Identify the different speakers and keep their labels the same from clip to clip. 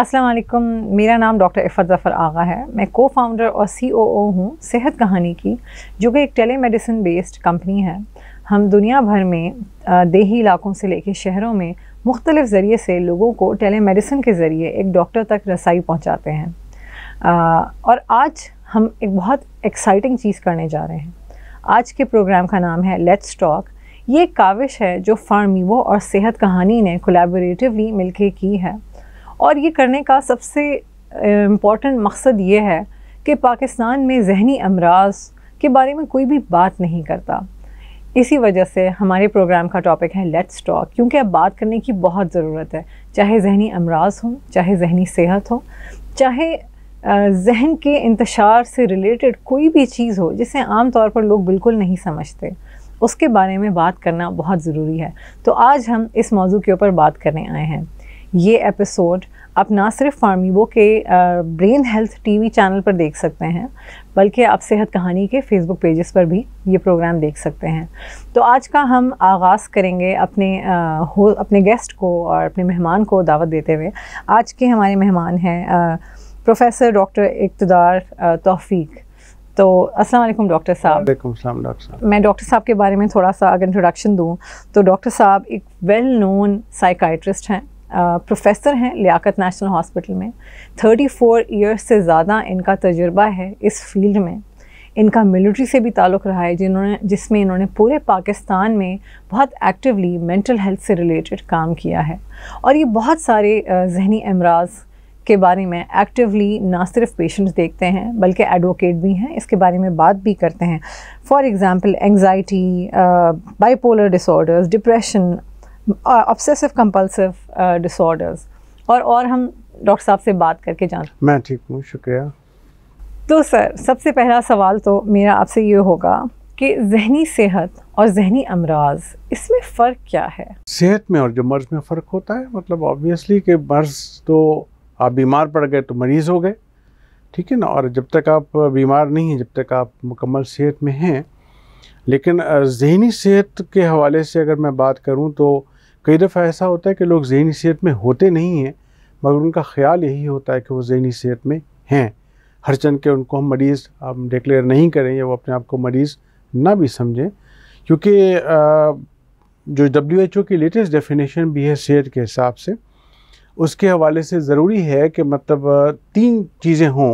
Speaker 1: अस्सलाम वालेकुम मेरा नाम डॉक्टर इफ़त ज़फ़र आगा है मैं को फाउंडर और सी ओ ओ हूँ सेहत कहानी की जो कि एक टेली मेडिसिन बेस्ड कंपनी है हम दुनिया भर में देही इलाकों से लेकर शहरों में मुख्तलिफ ज़रिए से लोगों को टेली मेडिसिन के ज़रिए एक डॉक्टर तक रसाई पहुँचाते हैं और आज हम एक बहुत एक्साइटिंग चीज़ करने जा रहे हैं आज के प्रोग्राम का नाम है लेट्स टॉक ये काविश है जो फार्मीवो और सेहत कहानी ने कोलेबोरेटिवली मिलके की है और ये करने का सबसे इम्पॉर्टेंट मकसद ये है कि पाकिस्तान में जहनी अमराज के बारे में कोई भी बात नहीं करता इसी वजह से हमारे प्रोग्राम का टॉपिक है लेट्स टॉक क्योंकि अब बात करने की बहुत ज़रूरत है चाहे जहनी अमराज हो चाहे जहनी सेहत हो चाहे जहन के इंतशार से रिलेटेड कोई भी चीज़ हो जिसे आम तौर पर लोग बिल्कुल नहीं समझते उसके बारे में बात करना बहुत ज़रूरी है तो आज हम इस मौजू के ऊपर बात करने आए हैं ये एपिसोड आप ना सिर्फ फार्मीबो के ब्रेन हेल्थ टीवी चैनल पर देख सकते हैं बल्कि आप सेहत कहानी के फेसबुक पेजेस पर भी ये प्रोग्राम देख सकते हैं तो आज का हम आगाज़ करेंगे अपने हो अपने गेस्ट को और अपने मेहमान को दावत देते हुए आज के हमारे मेहमान हैं प्रोफेसर डॉक्टर इकतदार तौफीक तो अस्सलाम वालेकुम डॉक्टर साहब
Speaker 2: वालेकुम डॉक्टर साहब
Speaker 1: मैं डॉक्टर साहब के बारे में थोड़ा सा अगर इंट्रोडक्शन दूँ तो डॉक्टर साहब एक वेल नोन साइकाइट्रिस्ट हैं प्रोफेसर हैं लियाकत नेशनल हॉस्पिटल में 34 फोर ईयर्स से ज़्यादा इनका तजुर्बा है इस फील्ड में इनका मिलिट्री से भी ताल्लुक़ रहा है जिन्होंने जिसमें इन्होंने पूरे पाकिस्तान में बहुत एक्टिवली मेंटल हेल्थ से रिलेटेड काम किया है और ये बहुत सारे जहनी अमराज के बारे में एक्टिवली ना सिर्फ पेशेंट्स देखते हैं बल्कि एडवोकेट भी हैं इसके बारे में बात भी करते हैं for example anxiety bipolar disorders depression obsessive compulsive disorders और और हम डॉक्टर साहब से बात करके जान
Speaker 2: मैं ठीक हूँ शुक्रिया
Speaker 1: तो सर सबसे पहला सवाल तो मेरा आपसे ये होगा कि जहनी सेहत और जहनी अमराज इसमें फ़र्क क्या है
Speaker 2: सेहत में और जो मर्ज में फ़र्क होता है मतलब ऑब्वियसली कि मर्ज तो आप बीमार पड़ गए तो मरीज़ हो गए ठीक है ना और जब तक आप बीमार नहीं हैं जब तक आप मुकम्मल सेहत में हैं लेकिन जहनी सेहत के हवाले से अगर मैं बात करूं तो कई दफ़ा ऐसा होता है कि लोग जहनी सेहत में होते नहीं हैं मगर उनका ख्याल यही होता है कि वो जहनी सेहत में हैं हर चंद के उनको हम मरीज़ हम डिक्लेयर नहीं करें या वो अपने आप को मरीज़ ना भी समझें क्योंकि जो डब्ल्यू एच ओ की लेटेस्ट डेफिनेशन भी है सेहत के हिसाब से उसके हवाले से ज़रूरी है कि मतलब तीन चीज़ें हों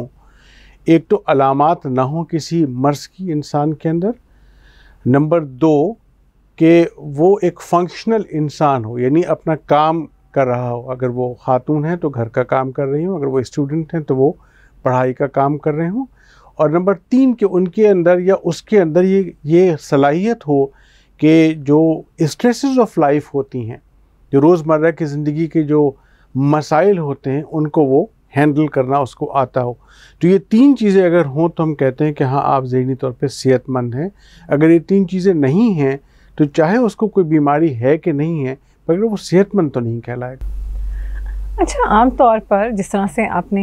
Speaker 2: एक तो अलामत ना हो किसी मर्ज़ की इंसान के अंदर नंबर दो कि वो एक फंक्शनल इंसान हो यानी अपना काम कर रहा हो अगर वो खातून हैं तो घर का काम कर रही हूँ अगर वो स्टूडेंट हैं तो वो पढ़ाई का काम कर रहे हों और नंबर तीन कि उनके अंदर या उसके अंदर ये ये सलाहियत हो कि जो स्ट्रेसेस ऑफ लाइफ होती हैं जो रोज़मर्रा की ज़िंदगी के जो मसाइल होते हैं उनको वो हैंडल करना उसको आता हो तो ये तीन चीज़ें अगर हों तो हम कहते हैं कि हाँ आप जहनी तौर पर सेहतमंद हैं अगर ये तीन चीज़ें नहीं हैं तो चाहे उसको कोई बीमारी है कि नहीं है पर वो सेहतमंद तो नहीं कहलाएगा
Speaker 1: अच्छा आमतौर पर जिस तरह से आपने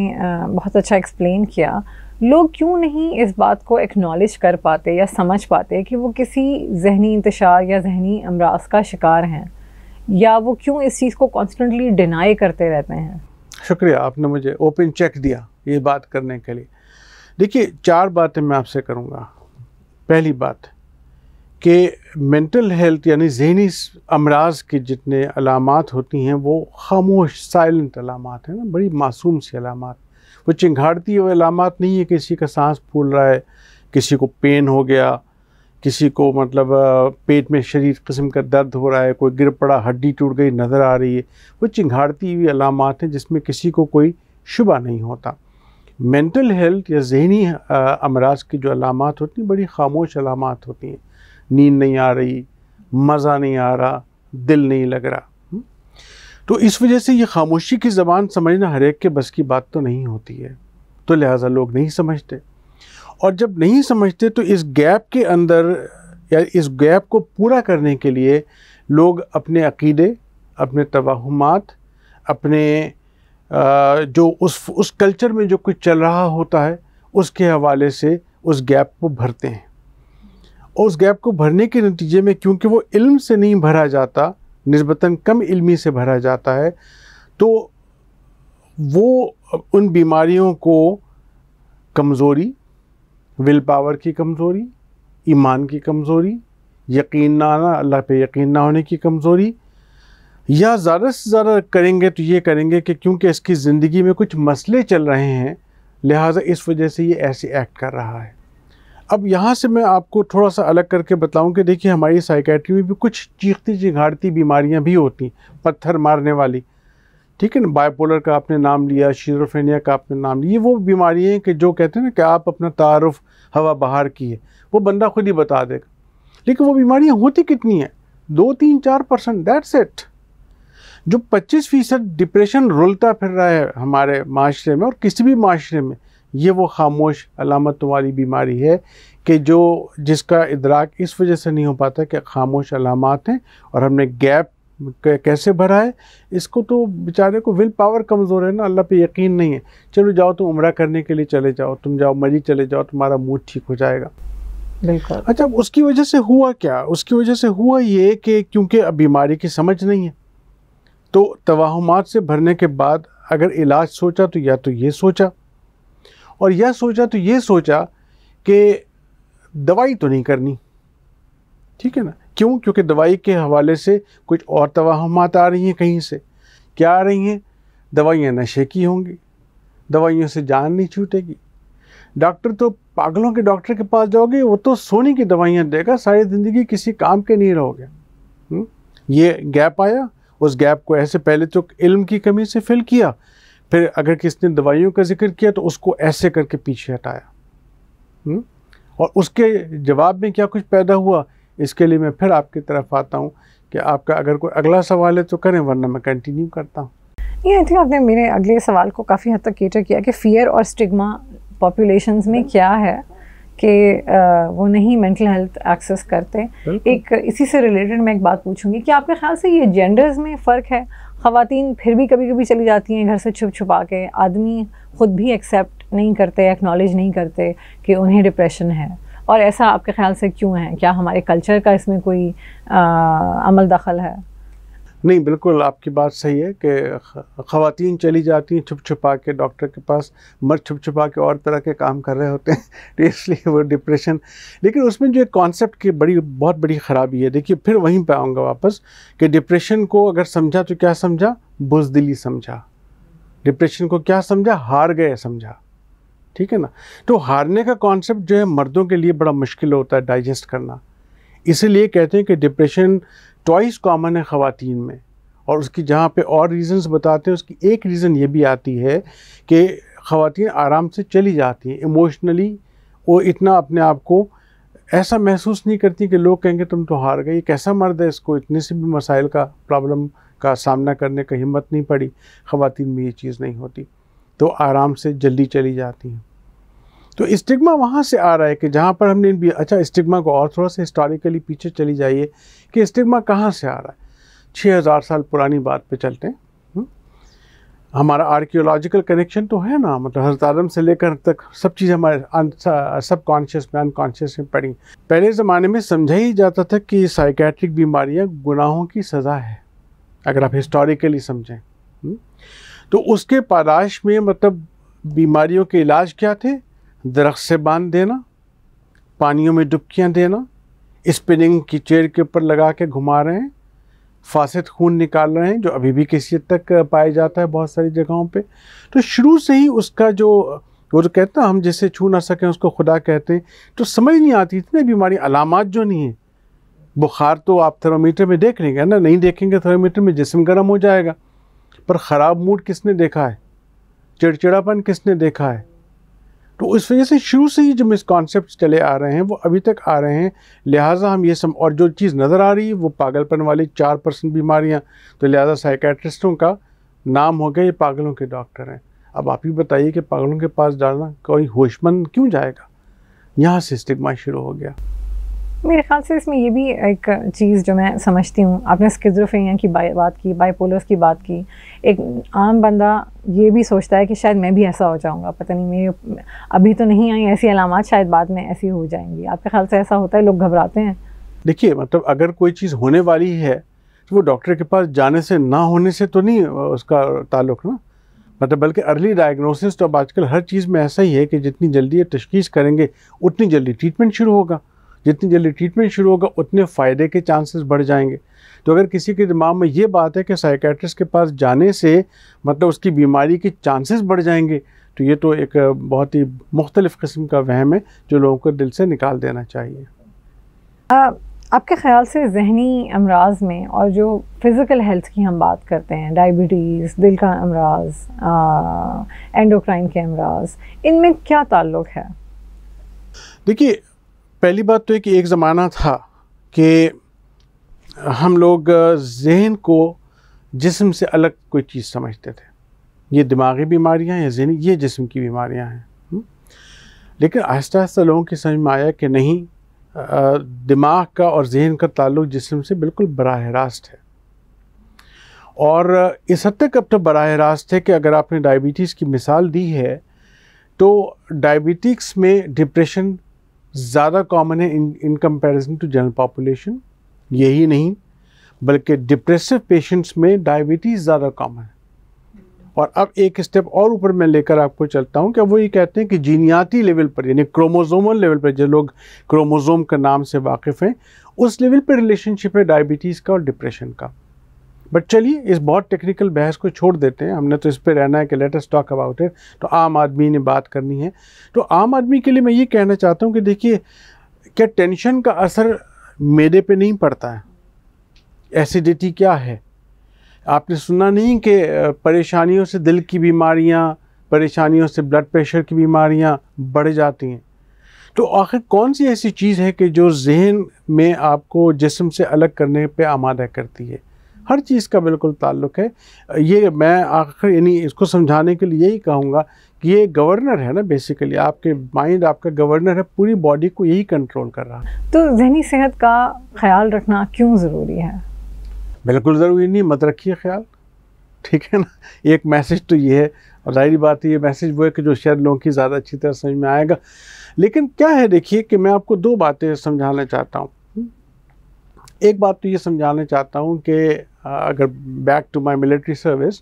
Speaker 1: बहुत अच्छा एक्सप्लेन किया लोग क्यों नहीं इस बात को एक्नॉलेज कर पाते या समझ पाते कि वो किसी जहनी इंतशार या जहनी अमराज का शिकार हैं या वो क्यों इस चीज़ को कॉन्स्टेंटली डिनाई करते रहते हैं
Speaker 2: शुक्रिया आपने मुझे ओपन चेक दिया ये बात करने के लिए देखिए चार बातें मैं आपसे करूँगा पहली बात कि मेंटल हेल्थ यानी जहनी अमराज के जितने अलामत होती हैं वो खामोश साइलेंट अलामत हैं ना बड़ी मासूम सी अलामत वो चिंघाड़ती हुई अलामत नहीं है किसी का सांस फूल रहा है किसी को पेन हो गया किसी को मतलब पेट में शरीर किस्म का दर्द हो रहा है कोई गिर पड़ा हड्डी टूट गई नज़र आ रही है वो चिंघाड़ती हुई अलामत हैं जिसमें किसी को कोई शुबा नहीं होता मेंटल हेल्थ या जहनी अमराज की जो अलामत होती हैं बड़ी खामोश अलामत होती हैं नींद नहीं आ रही मज़ा नहीं आ रहा दिल नहीं लग रहा तो इस वजह से ये खामोशी की ज़बान समझना हर एक के बस की बात तो नहीं होती है तो लिहाजा लोग नहीं समझते और जब नहीं समझते तो इस गैप के अंदर या इस गैप को पूरा करने के लिए लोग अपने अकीदे अपने तवाहमात अपने जो उस उस कल्चर में जो कुछ चल रहा होता है उसके हवाले से उस गैप को भरते हैं और उस गैप को भरने के नतीजे में क्योंकि वो इल्म से नहीं भरा जाता नस्बता कम इल्मी से भरा जाता है तो वो उन बीमारियों को कमज़ोरी विल पावर की कमज़ोरी ईमान की कमज़ोरी यकीन ना आना अल्लाह पे यकीन ना होने की कमज़ोरी या ज़्यादा से ज़्यादा करेंगे तो ये करेंगे कि क्योंकि इसकी ज़िंदगी में कुछ मसले चल रहे हैं लिहाजा इस वजह से ये ऐसे एक्ट कर रहा है अब यहाँ से मैं आपको थोड़ा सा अलग करके बताऊँ कि देखिए हमारी साइकेट्री में भी कुछ चीखती चिघाड़ती बीमारियाँ भी होती पत्थर मारने वाली ठीक है ना बायपोलर का आपने नाम लिया शीरोफेनिया का आपने नाम लिया ये वो बीमारी हैं कि जो कहते हैं ना कि आप अपना तारफ़ हवा बहार है वो बंदा खुद ही बता देगा लेकिन वो बीमारियाँ होती कितनी हैं दो तीन चार परसेंट दैट्स सेट जो 25 फीसद डिप्रेशन रुलता फिर रहा है हमारे माशरे में और किसी भी माशरे में ये वो खामोश अलामतों वाली बीमारी है कि जो जिसका इदराक इस वजह से नहीं हो पाता कि खामोश अलामत हैं और हमने गैप कैसे भरा है इसको तो बेचारे को विल पावर कमज़ोर है ना अल्लाह पे यकीन नहीं है चलो जाओ तुम उम्र करने के लिए चले जाओ तुम जाओ मरी चले जाओ तुम्हारा मूड ठीक हो जाएगा बिल्कुल अच्छा उसकी वजह से हुआ क्या उसकी वजह से हुआ ये कि क्योंकि अब बीमारी की समझ नहीं है तो तोहमात से भरने के बाद अगर इलाज सोचा तो या तो ये सोचा और यह सोचा तो ये सोचा कि दवाई तो नहीं करनी ठीक है ना क्यों क्योंकि दवाई के हवाले से कुछ और तोहमत आ रही हैं कहीं से क्या आ रही हैं दवाइयाँ नशे की होंगी दवाइयों से जान नहीं छूटेगी डॉक्टर तो पागलों के डॉक्टर के पास जाओगे वो तो सोने की दवाइयाँ देगा सारी ज़िंदगी किसी काम के नहीं रहोगे हम्म? ये गैप आया उस गैप को ऐसे पहले तो इल्म की कमी से फिल किया फिर अगर किसी ने दवाइयों का जिक्र किया तो उसको ऐसे करके पीछे हटाया हुँ? और उसके जवाब में क्या कुछ पैदा हुआ इसके लिए मैं फिर आपकी तरफ आता हूँ कि आपका अगर कोई अगला सवाल है तो करें वरना मैं कंटिन्यू करता हूँ
Speaker 1: ये आई थिंक आपने मेरे अगले सवाल को काफ़ी हद तक केटर किया कि फ़ियर और स्टिग्मा पॉपुलेशन में क्या है कि वो नहीं मेंटल हेल्थ एक्सेस करते एक इसी से रिलेटेड मैं एक बात पूछूंगी कि आपके ख्याल से ये जेंडर्स में फ़र्क है खातन फिर भी कभी कभी चली जाती हैं घर से छुप छुपा के आदमी ख़ुद भी एक्सेप्ट नहीं करते एक्नॉलेज नहीं करते कि उन्हें डिप्रेशन है और ऐसा आपके ख्याल से क्यों है क्या हमारे कल्चर का इसमें कोई आ, अमल दखल है
Speaker 2: नहीं बिल्कुल आपकी बात सही है कि ख़वातीन चली जाती हैं छुप छुपा के डॉक्टर के पास मर्द छुप छुपा के और तरह के काम कर रहे होते हैं तो इसलिए वो डिप्रेशन लेकिन उसमें जो एक कॉन्सेप्ट की बड़ी बहुत बड़ी ख़राबी है देखिए फिर वहीं पे आऊँगा वापस कि डिप्रेशन को अगर समझा तो क्या समझा बुजदिली समझा डिप्रेशन को क्या समझा हार गए समझा ठीक है ना तो हारने का कॉन्सेप्ट जो है मर्दों के लिए बड़ा मुश्किल होता है डाइजेस्ट करना इसलिए कहते हैं कि डिप्रेशन ट्वाइस कॉमन है ख़वान में और उसकी जहाँ पे और रीज़न्स बताते हैं उसकी एक रीज़न ये भी आती है कि ख़वान आराम से चली जाती हैं इमोशनली वो इतना अपने आप को ऐसा महसूस नहीं करती कि लोग कहेंगे तुम तो हार गई कैसा मर्द है इसको इतने से भी मसाइल का प्रॉब्लम का सामना करने का हिम्मत नहीं पड़ी ख़वान में ये चीज़ नहीं होती तो आराम से जल्दी चली जाती हैं तो स्टिग्मा वहाँ से आ रहा है कि जहाँ पर हमने भी अच्छा स्टिग्मा को और थोड़ा सा हिस्टोरिकली पीछे चली जाइए कि स्टिग्मा कहाँ से आ रहा है छः हज़ार साल पुरानी बात पे चलते हैं हम्म। हमारा आर्कियोलॉजिकल कनेक्शन तो है ना मतलब हजरत आदम से लेकर तक सब चीज़ हमारे सब कॉन्शियस में अनकॉन्शियस में पड़ी पहले ज़माने में समझा ही जाता था कि साइकेट्रिक बीमारियाँ गुनाहों की सज़ा है अगर आप हिस्टोरिकली समझें हम्म। तो उसके पादाश में मतलब बीमारियों के इलाज क्या थे दरख्त से बांध देना पानियों में डुबकियाँ देना स्पिनिंग की चेयर के ऊपर लगा के घुमा रहे हैं फासद खून निकाल रहे हैं जो अभी भी किसी हद तक पाया जाता है बहुत सारी जगहों पे तो शुरू से ही उसका जो वो जो कहते हैं हम जिसे छू ना सकें उसको खुदा कहते हैं तो समझ नहीं आती इतने बीमारी अलामत जो नहीं है बुखार तो आप थर्मामीटर में देख लेंगे ना नहीं देखेंगे थर्मामीटर में जिसम गर्म हो जाएगा पर ख़राब मूड किसने देखा है चिड़चिड़ापन किसने देखा है तो इस वजह से शुरू से ही जो कॉन्सेप्ट चले आ रहे हैं वो अभी तक आ रहे हैं लिहाजा हम ये सम और जो चीज़ नज़र आ रही है वो पागलपन वाली चार परसेंट बीमारियाँ तो लिहाजा साइकेट्रिस्टों का नाम हो गया ये पागलों के डॉक्टर हैं अब आप ही बताइए कि पागलों के पास डालना कोई होशमंद क्यों जाएगा यहाँ से स्टिग्मा शुरू हो गया
Speaker 1: मेरे ख्याल से इसमें ये भी एक चीज़ जो मैं समझती हूँ आपने स्किजोफ्रेनिया की बात की बाइपोलर्स की बात की एक आम बंदा ये भी सोचता है कि शायद मैं भी ऐसा हो जाऊँगा पता नहीं मेरे अभी तो नहीं आई ऐसी अलामत शायद बाद में ऐसी हो जाएंगी आपके ख्याल से ऐसा होता है लोग घबराते हैं
Speaker 2: देखिए मतलब अगर कोई चीज़ होने वाली है तो वो डॉक्टर के पास जाने से ना होने से तो नहीं उसका ताल्लुक ना मतलब बल्कि अर्ली डायग्नोसिस तो अब आजकल हर चीज़ में ऐसा ही है कि जितनी जल्दी ये तशखीस करेंगे उतनी जल्दी ट्रीटमेंट शुरू होगा जितनी जल्दी ट्रीटमेंट शुरू होगा उतने फ़ायदे के चांसेस बढ़ जाएंगे तो अगर किसी के दिमाग में ये बात है कि साइकेट्रिस्ट के पास जाने से मतलब उसकी बीमारी के चांसेस बढ़ जाएंगे तो ये तो एक बहुत ही मुख्तलिफ़ किस्म का वहम है जो लोगों को दिल से निकाल देना चाहिए
Speaker 1: आपके ख्याल से जहनी अमराज में और जो फ़िज़िकल हेल्थ की हम बात करते हैं डायबिटीज़ दिल का अमराज एंडोक्राइन के अमराज इनमें क्या ताल्लुक़ है
Speaker 2: देखिए पहली बात तो एक कि एक ज़माना था कि हम लोग जहन को जिसम से अलग कोई चीज़ समझते थे ये दिमागी बीमारियाँ या जहनी ये जिसम की बीमारियाँ हैं लेकिन आहिस्ता आहिस्ता लोगों की समझ में आया कि नहीं दिमाग का और जहन का ताल्लुक जिसम से बिल्कुल बरह रास्त है और इस हद तक अब तो बरह रास्त है कि अगर आपने डायबिटीज़ की मिसाल दी है तो डायबिटिक्स में डिप्रेशन ज़्यादा कॉमन है in in comparison to general population यही नहीं बल्कि डिप्रेसिव पेशेंट्स में डायबिटीज़ ज़्यादा कॉमन है और अब एक स्टेप और ऊपर मैं लेकर आपको चलता हूँ कि वो ये कहते हैं कि जीनियाती लेवल पर यानी क्रोमोजोमल लेवल पर जो लोग क्रोमोजोम के नाम से वाकिफ़ हैं उस लेवल पर रिलेशनशिप है डायबिटीज़ का और डिप्रेशन का बट चलिए इस बहुत टेक्निकल बहस को छोड़ देते हैं हमने तो इस पर रहना है कि लेटेस्ट टॉक अबाउट इट तो आम आदमी ने बात करनी है तो आम आदमी के लिए मैं ये कहना चाहता हूँ कि देखिए क्या टेंशन का असर मेरे पे नहीं पड़ता है एसिडिटी क्या है आपने सुना नहीं कि परेशानियों से दिल की बीमारियाँ परेशानियों से ब्लड प्रेशर की बीमारियाँ बढ़ जाती हैं तो आखिर कौन सी ऐसी चीज़ है कि जो जहन में आपको जिसम से अलग करने पे आमादा करती है हर चीज़ का बिल्कुल ताल्लुक है ये मैं आखिर यानी इसको समझाने के लिए यही कहूँगा कि ये गवर्नर है ना बेसिकली आपके माइंड आपका गवर्नर है पूरी बॉडी को यही कंट्रोल कर रहा है
Speaker 1: तो जहनी सेहत का ख्याल रखना क्यों ज़रूरी है
Speaker 2: बिल्कुल ज़रूरी नहीं मत रखिए ख्याल ठीक है ना एक मैसेज तो ये है और जाहिर बात है ये मैसेज वो है कि जो शेयर लोगों की ज़्यादा अच्छी तरह समझ में आएगा लेकिन क्या है देखिए कि मैं आपको दो बातें समझाना चाहता हूँ एक बात तो ये समझाना चाहता हूँ कि अगर back to my military service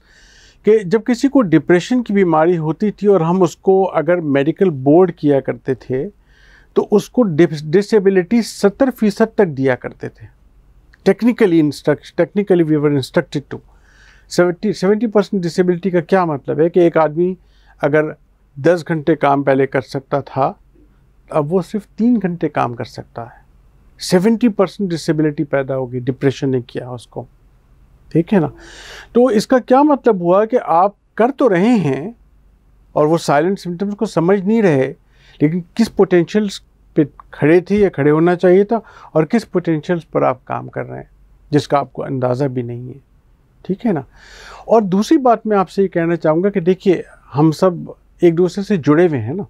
Speaker 2: कि जब किसी को डिप्रेशन की बीमारी होती थी और हम उसको अगर मेडिकल बोर्ड किया करते थे तो उसको डिसेबिलिटी सत्तर फीसद तक दिया करते थे technically instruct technically we were instructed to seventy seventy percent disability का क्या मतलब है कि एक आदमी अगर दस घंटे काम पहले कर सकता था अब वो सिर्फ तीन घंटे काम कर सकता है सेवेंटी परसेंट डिसेबिलिटी पैदा होगी डिप्रेशन ने किया उसको ठीक है ना तो इसका क्या मतलब हुआ कि आप कर तो रहे हैं और वो साइलेंट सिम्टम्स को समझ नहीं रहे लेकिन किस पोटेंशियल्स पे खड़े थे या खड़े होना चाहिए था और किस पोटेंशियल्स पर आप काम कर रहे हैं जिसका आपको अंदाज़ा भी नहीं है ठीक है ना और दूसरी बात मैं आपसे ये कहना चाहूँगा कि देखिए हम सब एक दूसरे से जुड़े हुए हैं ना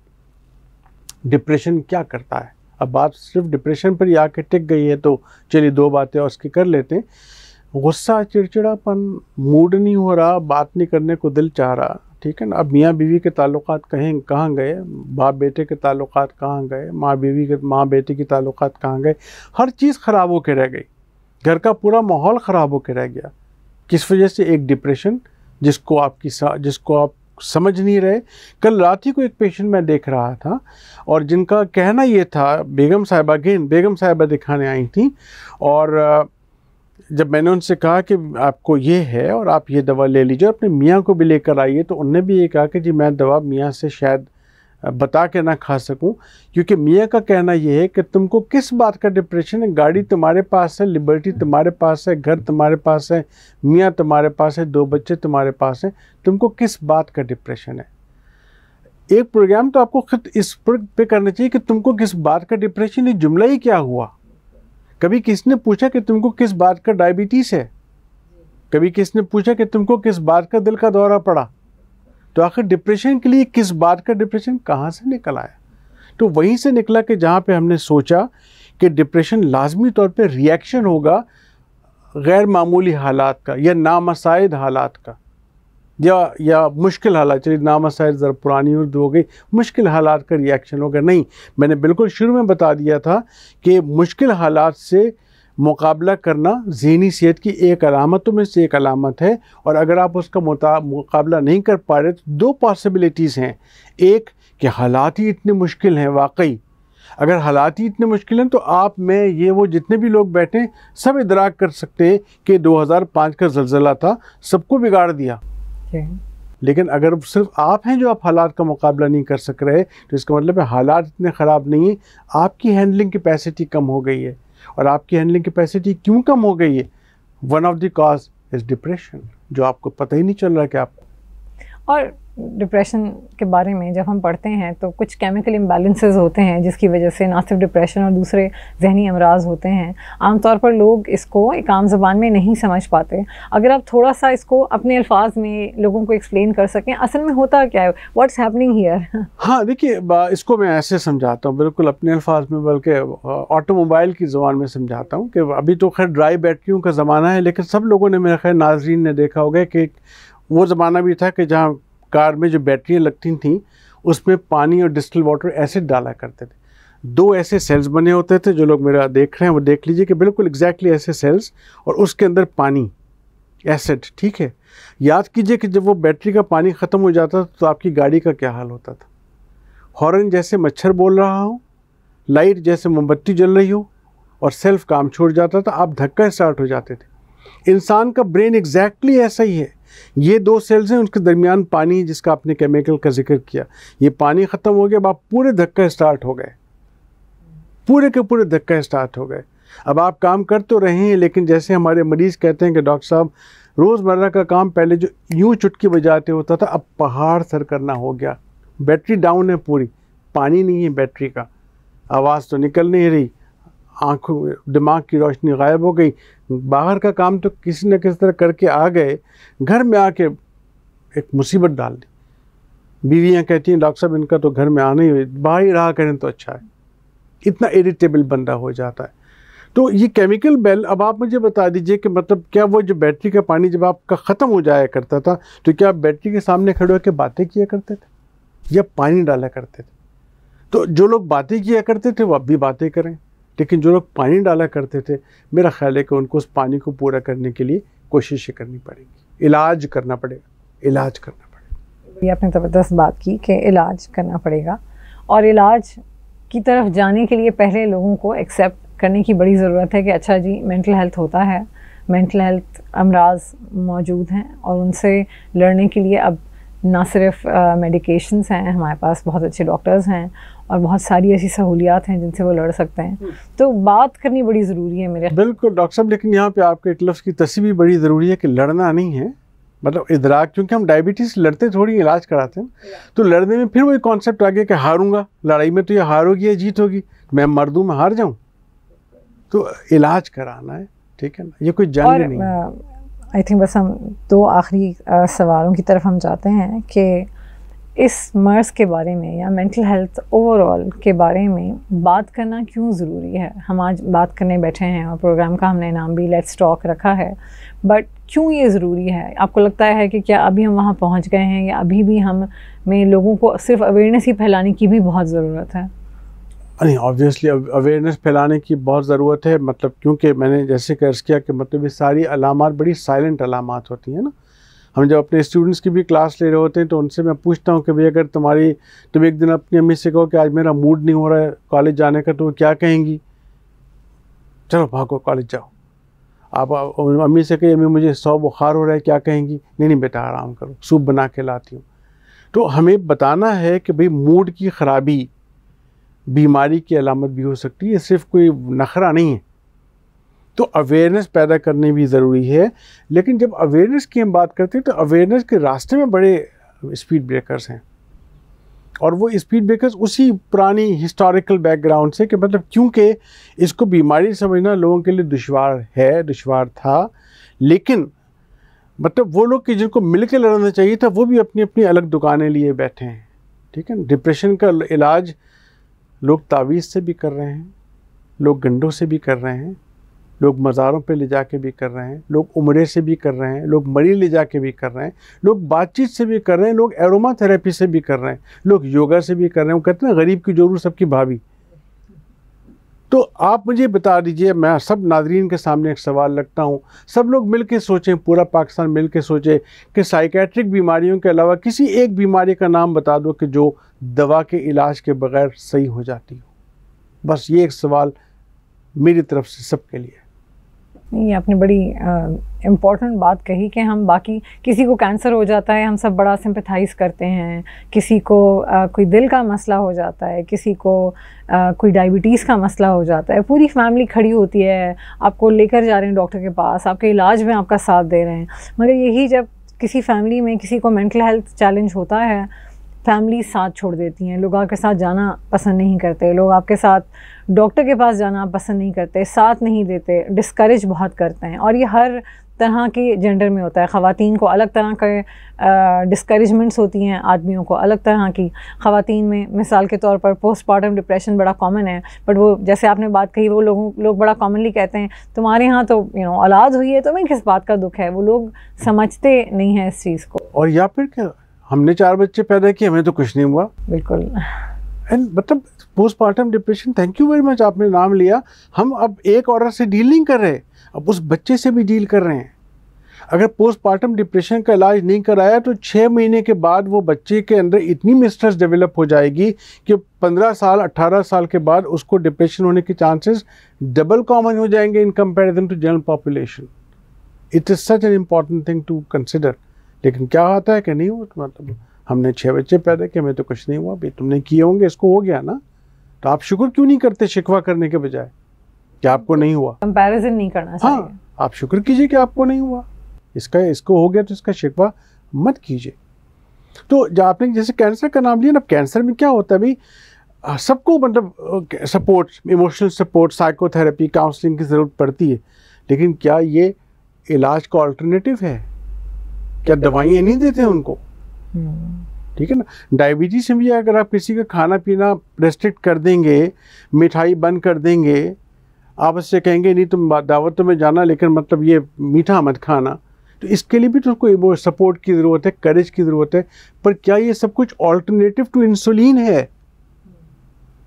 Speaker 2: डिप्रेशन क्या करता है अब बात सिर्फ डिप्रेशन पर ही आके टिक गई है तो चलिए दो बातें और उसकी कर लेते हैं गुस्सा चिड़चिड़ापन मूड नहीं हो रहा बात नहीं करने को दिल चाह रहा ठीक है ना अब मियाँ बीवी के ताल्लुक कहीं कहाँ गए बाप बेटे के ताल्लुक कहाँ गए माँ बीवी के माँ बेटे के ताल्लुक कहाँ गए हर चीज़ ख़राब होकर रह गई घर का पूरा माहौल ख़राब होकर रह गया किस वजह से एक डिप्रेशन जिसको आपकी जिसको आप समझ नहीं रहे कल रात ही को एक पेशेंट मैं देख रहा था और जिनका कहना ये था बेगम साहिबा गेंद बेगम साहिबा दिखाने आई थी और जब मैंने उनसे कहा कि आपको ये है और आप ये दवा ले लीजिए अपने मियाँ को भी लेकर आइए तो उनने भी ये कहा कि जी मैं दवा मियाँ से शायद बता के ना खा सकूं क्योंकि मियाँ का कहना यह है कि तुमको किस बात का डिप्रेशन है गाड़ी तुम्हारे पास है लिबर्टी तुम्हारे पास है घर तुम्हारे पास है मियाँ तुम्हारे पास है दो बच्चे तुम्हारे पास हैं तुमको किस बात का डिप्रेशन है एक प्रोग्राम तो आपको खुद इस पर पे करना चाहिए कि तुमको किस बात का डिप्रेशन ये जुमला ही क्या हुआ कभी किसने पूछा कि तुमको किस बात का डायबिटीज़ है कभी किसने पूछा कि तुमको किस बात का दिल का दौरा पड़ा तो आखिर डिप्रेशन के लिए किस बात का डिप्रेशन कहाँ से निकल आया तो वहीं से निकला कि जहाँ पे हमने सोचा कि डिप्रेशन लाजमी तौर पे रिएक्शन होगा गैर मामूली हालात का या नामसाइद हालात का या या मुश्किल हालात चलिए नामा शायर ज़रा पुरानी उर्द हो गई मुश्किल हालात का रिएक्शन होगा नहीं मैंने बिल्कुल शुरू में बता दिया था कि मुश्किल हालात से मुकाबला करना जहनी सेहत की एक अलामतों में से एक अलामत है और अगर आप उसका मुकाबला नहीं कर पा रहे तो दो पॉसिबिलिटीज़ हैं एक कि हालात ही इतने मुश्किल हैं वाकई अगर हालात ही इतने मुश्किल हैं तो आप मैं ये वो जितने भी लोग बैठे सब इदराक कर सकते हैं कि 2005 का जलजला था सबको बिगाड़ दिया है लेकिन अगर सिर्फ आप हैं जो आप हालात का मुकाबला नहीं कर सक रहे तो इसका मतलब है हालात इतने ख़राब नहीं है आपकी हैंडलिंग कैपेसिटी कम हो गई है और आपकी हैंडलिंग कैपेसिटी क्यों कम हो गई है one of the cause is depression जो आपको पता ही नहीं चल रहा कि आप
Speaker 1: और डिप्रेशन के बारे में जब हम पढ़ते हैं तो कुछ केमिकल इम्बेलेंसेज होते हैं जिसकी वजह से ना सिर्फ डिप्रेशन और दूसरे जहनी अमराज होते हैं आमतौर पर लोग इसको एक आम ज़बान में नहीं समझ पाते अगर आप थोड़ा सा इसको अपने अल्फाज में लोगों को एक्सप्लेन कर सकें असल में होता क्या है व्हाट्स हैपनिंग हियर
Speaker 2: हाँ देखिए इसको मैं ऐसे समझाता हूँ बिल्कुल अपने अल्फाज में बल्कि ऑटोमोबाइल की ज़बान में समझाता हूँ कि अभी तो खैर ड्राई बैटरियों का ज़माना है लेकिन सब लोगों ने मेरा खैर नाजरीन ने देखा होगा कि वो ज़माना भी था कि जहाँ कार में जो बैटरियाँ लगती थी उसमें पानी और डिस्टल वाटर ऐसे डाला करते थे दो ऐसे सेल्स बने होते थे जो लोग मेरा देख रहे हैं वो देख लीजिए कि बिल्कुल एग्जैक्टली ऐसे सेल्स और उसके अंदर पानी एसिड ठीक है याद कीजिए कि जब वो बैटरी का पानी ख़त्म हो जाता था तो आपकी गाड़ी का क्या हाल होता था हॉर्न जैसे मच्छर बोल रहा हो लाइट जैसे मोमबत्ती जल रही हो और सेल्फ काम छोड़ जाता था आप धक्का स्टार्ट हो जाते थे इंसान का ब्रेन एग्जैक्टली ऐसा ही है ये दो सेल्स हैं उनके दरमियान पानी जिसका आपने केमिकल का जिक्र किया ये पानी ख़त्म हो गया अब आप पूरे धक्का स्टार्ट हो गए पूरे के पूरे धक्का स्टार्ट हो गए अब आप काम कर तो रहे हैं लेकिन जैसे हमारे मरीज़ कहते हैं कि डॉक्टर साहब रोज़मर्रा का काम पहले जो यूँ चुटकी बजाते होता था अब पहाड़ सर करना हो गया बैटरी डाउन है पूरी पानी नहीं है बैटरी का आवाज़ तो निकल नहीं रही आँखों दिमाग की रोशनी गायब हो गई बाहर का काम तो किसी न किसी तरह करके आ गए घर में आके एक मुसीबत डाल दी बीवियाँ कहती हैं डॉक्टर साहब इनका तो घर में आना ही बाहर ही रहा करें तो अच्छा है इतना इरिटेबल बंदा हो जाता है तो ये केमिकल बैल अब आप मुझे बता दीजिए कि मतलब क्या वो जो बैटरी का पानी जब आपका ख़त्म हो जाया करता था तो क्या आप बैटरी के सामने खड़े होकर बातें किया करते थे या पानी डाला करते थे तो जो लोग बातें किया करते थे वो अब भी बातें करें लेकिन जो लोग पानी डाला करते थे मेरा ख्याल है कि उनको उस पानी को पूरा करने के लिए कोशिशें करनी पड़ेगी इलाज करना पड़ेगा इलाज करना
Speaker 1: पड़ेगा ये आपने ज़बरदस्त बात की कि इलाज करना पड़ेगा
Speaker 2: और इलाज
Speaker 1: की तरफ जाने के लिए पहले लोगों को एक्सेप्ट करने की बड़ी ज़रूरत है कि अच्छा जी मेंटल हेल्थ होता है मेंटल हेल्थ अमराज मौजूद हैं और उनसे लड़ने के लिए अब ना सिर्फ मेडिकेशंस uh, हैं हमारे पास बहुत अच्छे डॉक्टर्स हैं और बहुत सारी ऐसी सहूलियात हैं जिनसे वो लड़ सकते हैं हम्म। तो बात करनी बड़ी ज़रूरी है
Speaker 2: मेरे बिल्कुल डॉक्टर साहब लेकिन यहाँ पे आपके एक लफ्स की तस्वीर बड़ी ज़रूरी है कि लड़ना नहीं है मतलब इधराक क्योंकि हम डायबिटीज़ लड़ते थोड़ी इलाज कराते हैं तो लड़ने में फिर वही कॉन्सेप्ट आ गया कि हारूंगा लड़ाई में तो ये हारोगी या जीत होगी मैं मर दूँ मैं हार जाऊँ तो इलाज कराना है ठीक है ना ये कोई जंग
Speaker 1: नहीं आई थिंक बस हम दो आखिरी सवालों की तरफ हम जाते हैं कि इस मर्स के बारे में या मेंटल हेल्थ ओवरऑल के बारे में बात करना क्यों ज़रूरी है हम आज बात करने बैठे हैं और प्रोग्राम का हमने नाम भी लेट्स टॉक रखा है बट क्यों ये ज़रूरी है आपको लगता है कि क्या अभी हम वहाँ पहुँच गए हैं या अभी भी हम में लोगों को सिर्फ अवेयरनेस ही फैलाने की भी बहुत ज़रूरत है
Speaker 2: नहीं ऑब्वियसली अवेयरनेस फैलाने की बहुत ज़रूरत है मतलब क्योंकि मैंने जैसे कर्ज किया कि मतलब ये सारी अलामत बड़ी साइलेंट अलामत होती हैं ना हम जब अपने स्टूडेंट्स की भी क्लास ले रहे होते हैं तो उनसे मैं पूछता हूँ कि भाई अगर तुम्हारी तुम एक दिन अपनी अम्मी से कहो कि आज मेरा मूड नहीं हो रहा है कॉलेज जाने का तो वो क्या कहेंगी चलो भागो कॉलेज जाओ आप अम्मी से कहिए अम्मी मुझे सौ बुखार हो रहा है क्या कहेंगी नहीं नहीं बेटा आराम करो सूप बना के लाती हूँ तो हमें बताना है कि भाई मूड की ख़राबी बीमारी की अलामत भी हो सकती है सिर्फ कोई नखरा नहीं है तो अवेयरनेस पैदा करनी भी ज़रूरी है लेकिन जब अवेयरनेस की हम बात करते हैं तो अवेयरनेस के रास्ते में बड़े स्पीड ब्रेकर्स हैं और वो स्पीड ब्रेकर्स उसी पुरानी हिस्टोरिकल बैकग्राउंड से कि मतलब क्योंकि इसको बीमारी समझना लोगों के लिए दुशवार है दुशवार था लेकिन मतलब वो लोग कि जिनको मिल के लड़ना चाहिए था वो भी अपनी अपनी अलग दुकानें लिए बैठे हैं ठीक है डिप्रेशन का इलाज लोग तावीज़ से भी कर रहे हैं लोग गंडों से भी कर रहे हैं लोग मज़ारों पे ले जा के भी कर रहे हैं लोग उमरे से भी कर रहे हैं लोग मरी ले जा के भी कर रहे हैं लोग बातचीत से भी कर रहे हैं लोग एरोमा थेरेपी से भी कर रहे हैं लोग योगा से भी कर रहे हैं वो कहते हैं गरीब की जरूर सबकी भाभी तो आप मुझे बता दीजिए मैं सब नादरीन के सामने एक सवाल रखता हूँ सब लोग मिल के सोचें पूरा पाकिस्तान मिल के सोचे कि साइकेट्रिक बीमारियों के अलावा किसी एक बीमारी का नाम बता दो कि जो दवा के इलाज के बगैर सही हो जाती हो बस ये एक सवाल मेरी तरफ से सबके लिए
Speaker 1: नहीं आपने बड़ी इम्पॉर्टेंट बात कही कि हम बाकी किसी को कैंसर हो जाता है हम सब बड़ा सिंपथाइज करते हैं किसी को आ, कोई दिल का मसला हो जाता है किसी को आ, कोई डायबिटीज़ का मसला हो जाता है पूरी फैमिली खड़ी होती है आपको लेकर जा रहे हैं डॉक्टर के पास आपके इलाज में आपका साथ दे रहे हैं मगर यही जब किसी फैमिली में किसी को मेंटल हेल्थ चैलेंज होता है फैमिली साथ छोड़ देती हैं लोग आपके साथ जाना पसंद नहीं करते लोग आपके साथ डॉक्टर के पास जाना पसंद नहीं करते साथ नहीं देते डिस्करेज बहुत करते हैं और ये हर तरह के जेंडर में होता है ख़वातीन को अलग तरह के डिस्करेजमेंट्स होती हैं आदमियों को अलग तरह की ख़वातीन में मिसाल के तौर पर पोस्टमार्टम डिप्रेशन बड़ा कॉमन है बट वो जैसे आपने बात कही वो लोगों लोग बड़ा कॉमनली कहते हैं तुम्हारे यहाँ तो यू नो औलाद हुई है तुम्हें किस बात का दुख है वो लोग समझते नहीं हैं इस
Speaker 2: चीज़ को और या फिर क्या हमने चार बच्चे पैदा किए हमें तो कुछ नहीं हुआ बिल्कुल एंड मतलब postpartum depression thank you very much आपने नाम लिया हम अब एक औरत से डील नहीं कर रहे अब उस बच्चे से भी डील कर रहे हैं अगर पोस्टमार्टम डिप्रेशन का इलाज नहीं कराया तो छः महीने के बाद वो बच्चे के अंदर इतनी मिस्ट्रेस डेवलप हो जाएगी कि पंद्रह साल अट्ठारह साल के बाद उसको डिप्रेशन होने के चांसेस डबल कॉमन हो जाएंगे in comparison to general population it is such an important thing to consider लेकिन क्या होता है कि नहीं हुआ मतलब हमने छः बच्चे पैदा किए हमें तो कुछ नहीं हुआ भाई तुमने किए होंगे इसको हो गया ना तो आप शुक्र क्यों नहीं करते शिकवा करने के बजाय कि आपको नहीं हुआ कंपैरिजन
Speaker 1: नहीं करना हाँ
Speaker 2: आप शुक्र कीजिए कि आपको नहीं हुआ इसका इसको हो गया तो इसका शिकवा मत कीजिए तो जब आपने जैसे कैंसर का नाम लिया ना कैंसर में क्या होता है भाई सबको मतलब support emotional support psychotherapy counselling की ज़रूरत पड़ती है लेकिन क्या ये इलाज का ऑल्टरनेटिव है क्या दवाइयाँ नहीं देते उनको हम्म। ठीक है ना डायबिटीज में भी अगर आप किसी का खाना पीना रेस्ट्रिक्ट कर देंगे मिठाई बंद कर देंगे आप उससे कहेंगे नहीं तुम दावत तो में जाना लेकिन मतलब ये मीठा मत खाना तो इसके लिए भी तो उसको सपोर्ट की ज़रूरत है करेज की ज़रूरत है पर क्या ये सब कुछ ऑल्टरनेटिव टू इंसुलिन है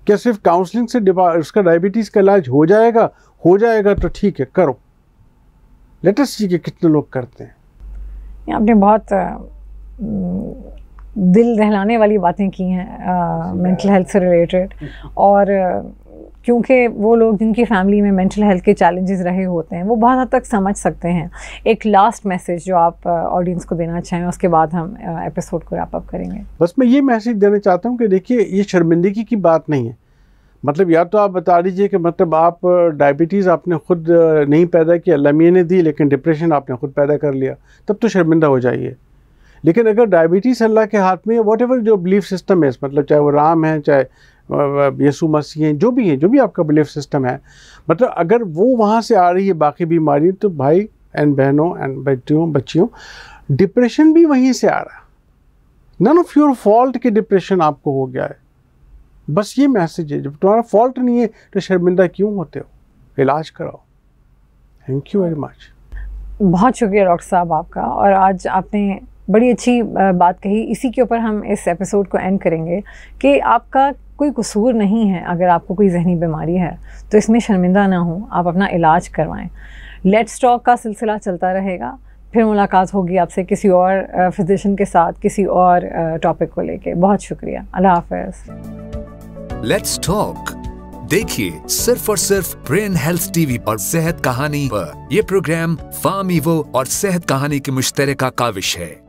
Speaker 2: क्या सिर्फ काउंसलिंग से उसका डायबिटीज़ का इलाज हो जाएगा हो जाएगा तो ठीक है करो लेटेस्ट सी कितने लोग करते हैं
Speaker 1: आपने बहुत दिल दहलाने वाली बातें की हैं मेंटल हेल्थ से रिलेटेड और क्योंकि वो लोग जिनकी फैमिली में मेंटल हेल्थ के चैलेंजेस रहे होते हैं वो बहुत हद तक समझ सकते हैं एक लास्ट मैसेज जो आप ऑडियंस को देना चाहें उसके बाद हम एपिसोड को रैप अप करेंगे
Speaker 2: बस मैं ये मैसेज देना चाहता हूँ कि देखिए ये शर्मिंदगी की बात नहीं है मतलब या तो आप बता दीजिए कि मतलब आप डायबिटीज़ आपने खुद नहीं पैदा किया लमिया ने दी लेकिन डिप्रेशन आपने खुद पैदा कर लिया तब तो शर्मिंदा हो जाइए लेकिन अगर डायबिटीज़ अल्लाह के हाथ में वॉट एवर जो बिलीफ सिस्टम है मतलब चाहे वो राम है चाहे यसु मसीह हैं जो भी हैं जो भी आपका बिलीफ सिस्टम है मतलब अगर वो वहाँ से आ रही है बाकी बीमारी तो भाई एंड बहनों एंड बेटियों बच्चियों डिप्रेशन भी वहीं से आ रहा है नन ऑफ योर फॉल्ट के डिप्रेशन आपको हो गया है बस ये मैसेज है जब तुम्हारा फॉल्ट नहीं है तो शर्मिंदा क्यों होते हो इलाज कराओ थैंक यू वेरी मच
Speaker 1: बहुत शुक्रिया डॉक्टर साहब आपका और आज आपने बड़ी अच्छी बात कही इसी के ऊपर हम इस एपिसोड को एंड करेंगे कि आपका कोई कसूर नहीं है अगर आपको कोई जहनी बीमारी है तो इसमें शर्मिंदा ना हो आप अपना इलाज करवाएं लेट्स टॉक का सिलसिला चलता रहेगा फिर मुलाकात होगी आपसे किसी और फिजिशन के साथ किसी और टॉपिक को लेके बहुत शुक्रिया अल्लाह हाफ
Speaker 2: लेट्स टॉक देखिए सिर्फ और सिर्फ ब्रेन हेल्थ टीवी और सेहत कहानी पर यह प्रोग्राम फार्म इवो और सेहत कहानी की का काविश है